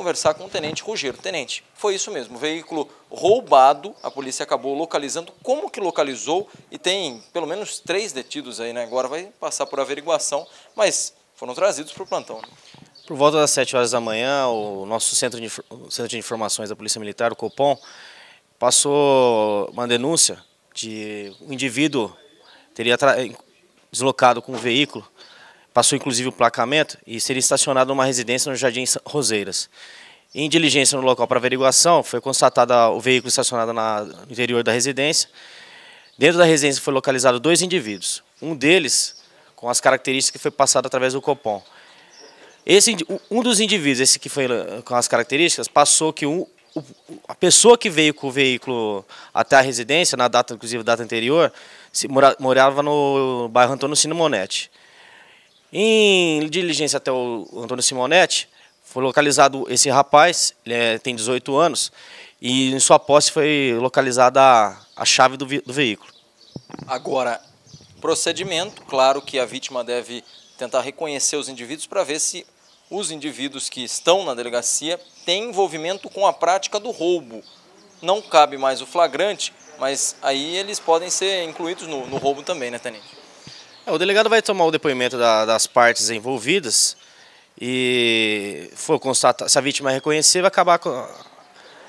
conversar com o tenente Rogério. Tenente, foi isso mesmo, veículo roubado, a polícia acabou localizando. Como que localizou? E tem pelo menos três detidos aí, né? Agora vai passar por averiguação, mas foram trazidos para o plantão. Né? Por volta das 7 horas da manhã, o nosso centro de, centro de informações da Polícia Militar, o Copom, passou uma denúncia de um indivíduo teria deslocado com um veículo Passou inclusive o placamento e seria estacionado numa residência no Jardim Roseiras. Em diligência no local para averiguação, foi constatado o veículo estacionado na, no interior da residência. Dentro da residência foi localizado dois indivíduos, um deles com as características que foi passado através do Copom. Esse, um dos indivíduos, esse que foi eh, com as características, passou que um, a pessoa que veio com o veículo até a residência, na data, inclusive data anterior, morava no bairro Antônio Sino em diligência até o Antônio Simonetti, foi localizado esse rapaz, ele é, tem 18 anos, e em sua posse foi localizada a, a chave do, do veículo. Agora, procedimento, claro que a vítima deve tentar reconhecer os indivíduos para ver se os indivíduos que estão na delegacia têm envolvimento com a prática do roubo. Não cabe mais o flagrante, mas aí eles podem ser incluídos no, no roubo também, né, Tenente? É, o delegado vai tomar o depoimento da, das partes envolvidas e for constatar, se a vítima é reconhecer, vai acabar com,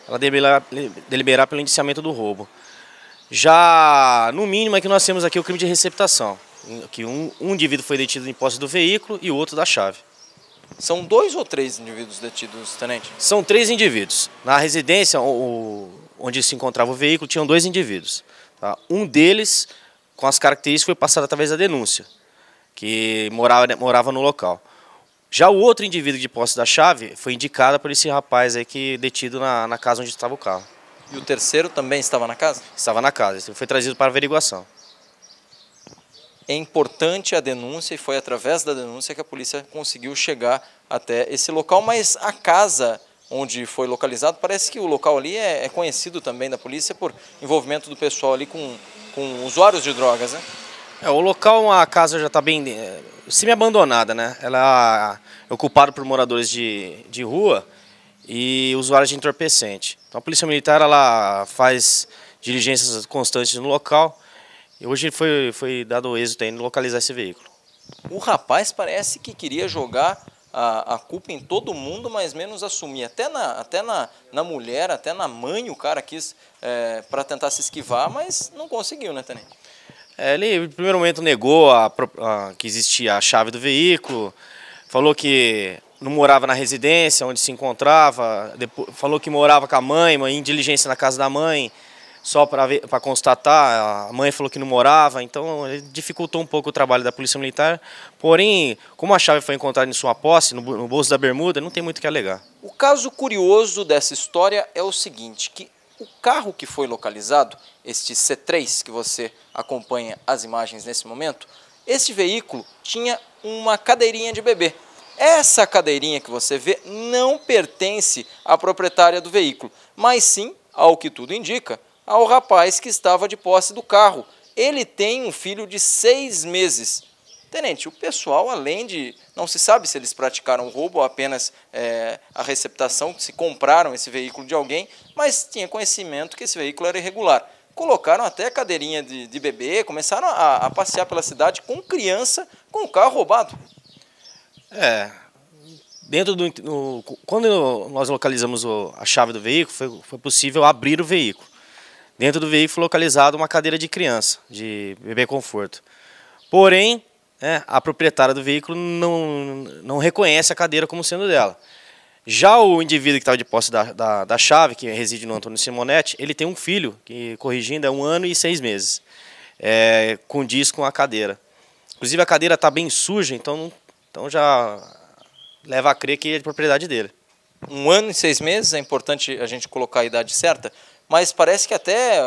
ela deliberar, deliberar pelo indiciamento do roubo. Já no mínimo é que nós temos aqui o crime de receptação, que um, um indivíduo foi detido em posse do veículo e o outro da chave. São dois ou três indivíduos detidos, tenente? São três indivíduos. Na residência o, onde se encontrava o veículo, tinham dois indivíduos. Tá? Um deles com as características foi passada através da denúncia, que morava, né, morava no local. Já o outro indivíduo de posse da chave foi indicado por esse rapaz aí que detido na, na casa onde estava o carro. E o terceiro também estava na casa? Estava na casa, foi trazido para averiguação. É importante a denúncia e foi através da denúncia que a polícia conseguiu chegar até esse local, mas a casa onde foi localizado, parece que o local ali é, é conhecido também da polícia por envolvimento do pessoal ali com com usuários de drogas, né? É, o local, a casa já está bem eh, semi-abandonada, né? Ela é, é ocupada por moradores de, de rua e usuários de entorpecente. Então a Polícia Militar ela faz diligências constantes no local e hoje foi, foi dado o êxito em localizar esse veículo. O rapaz parece que queria jogar a, a culpa em todo mundo, mas menos assumir. Até na, até na, na mulher, até na mãe o cara quis é, para tentar se esquivar, mas não conseguiu, né, Tenente? É, ele, no primeiro momento, negou a, a, que existia a chave do veículo, falou que não morava na residência onde se encontrava, depois, falou que morava com a mãe, mãe em diligência na casa da mãe só para constatar, a mãe falou que não morava, então dificultou um pouco o trabalho da Polícia Militar. Porém, como a chave foi encontrada em sua posse, no bolso da bermuda, não tem muito o que alegar. O caso curioso dessa história é o seguinte, que o carro que foi localizado, este C3 que você acompanha as imagens nesse momento, esse veículo tinha uma cadeirinha de bebê. Essa cadeirinha que você vê não pertence à proprietária do veículo, mas sim, ao que tudo indica, ao rapaz que estava de posse do carro. Ele tem um filho de seis meses. Tenente, o pessoal, além de. Não se sabe se eles praticaram roubo ou apenas é, a receptação, se compraram esse veículo de alguém, mas tinha conhecimento que esse veículo era irregular. Colocaram até cadeirinha de, de bebê, começaram a, a passear pela cidade com criança com o carro roubado. É, dentro do no, quando nós localizamos o, a chave do veículo foi, foi, possível abrir o veículo dentro do veículo localizado uma cadeira de criança, de bebê conforto. Porém, né, a proprietária do veículo não, não reconhece a cadeira como sendo dela. Já o indivíduo que estava de posse da, da, da, chave, que reside no Antônio Simonetti, ele tem um filho, que, corrigindo, é um ano e seis meses. É, condiz com a cadeira. Inclusive, a cadeira está bem suja, então, então já leva a crer que é de propriedade dele. Um ano e seis meses, é importante a gente colocar a idade certa, mas parece que até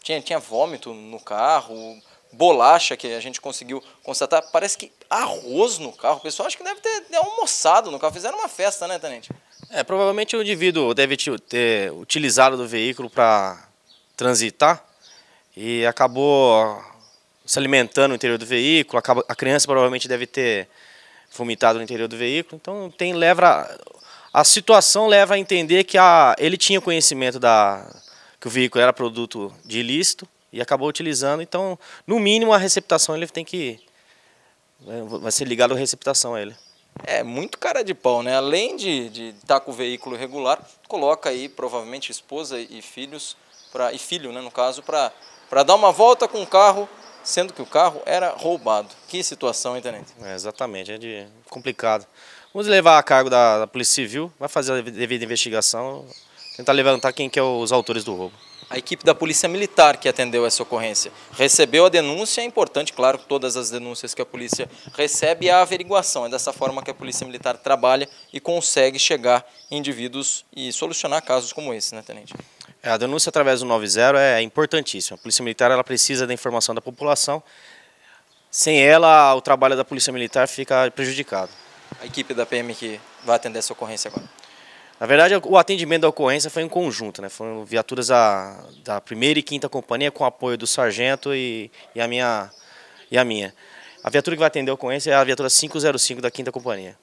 tinha, tinha vômito no carro, bolacha que a gente conseguiu constatar. Parece que arroz no carro. O pessoal acho que deve ter almoçado no carro. Fizeram uma festa, né, Tenente? É, provavelmente o indivíduo deve ter utilizado do veículo para transitar e acabou se alimentando no interior do veículo. Acaba, a criança provavelmente deve ter vomitado no interior do veículo. Então tem leva a situação leva a entender que a, ele tinha conhecimento da, que o veículo era produto de ilícito e acabou utilizando. Então, no mínimo, a receptação ele tem que. Né, vai ser ligado à receptação a ele. É, muito cara de pau, né? Além de, de estar tá com o veículo regular, coloca aí provavelmente esposa e filhos, pra, e filho, né, no caso, para dar uma volta com o carro, sendo que o carro era roubado. Que situação, hein, Tenente? É, exatamente, é de, complicado. Vamos levar a cargo da, da Polícia Civil, vai fazer a devida investigação tentar levantar quem que é os autores do roubo. A equipe da Polícia Militar que atendeu essa ocorrência recebeu a denúncia, é importante, claro, todas as denúncias que a polícia recebe, a averiguação. É dessa forma que a Polícia Militar trabalha e consegue chegar em indivíduos e solucionar casos como esse, né, Tenente? É, a denúncia através do 90 é importantíssima. A Polícia Militar ela precisa da informação da população. Sem ela, o trabalho da Polícia Militar fica prejudicado. A equipe da PM que vai atender essa ocorrência agora. Na verdade, o atendimento da ocorrência foi em conjunto, né? Foram viaturas da, da primeira e quinta companhia com apoio do sargento e, e, a minha, e a minha. A viatura que vai atender a ocorrência é a viatura 505 da quinta companhia.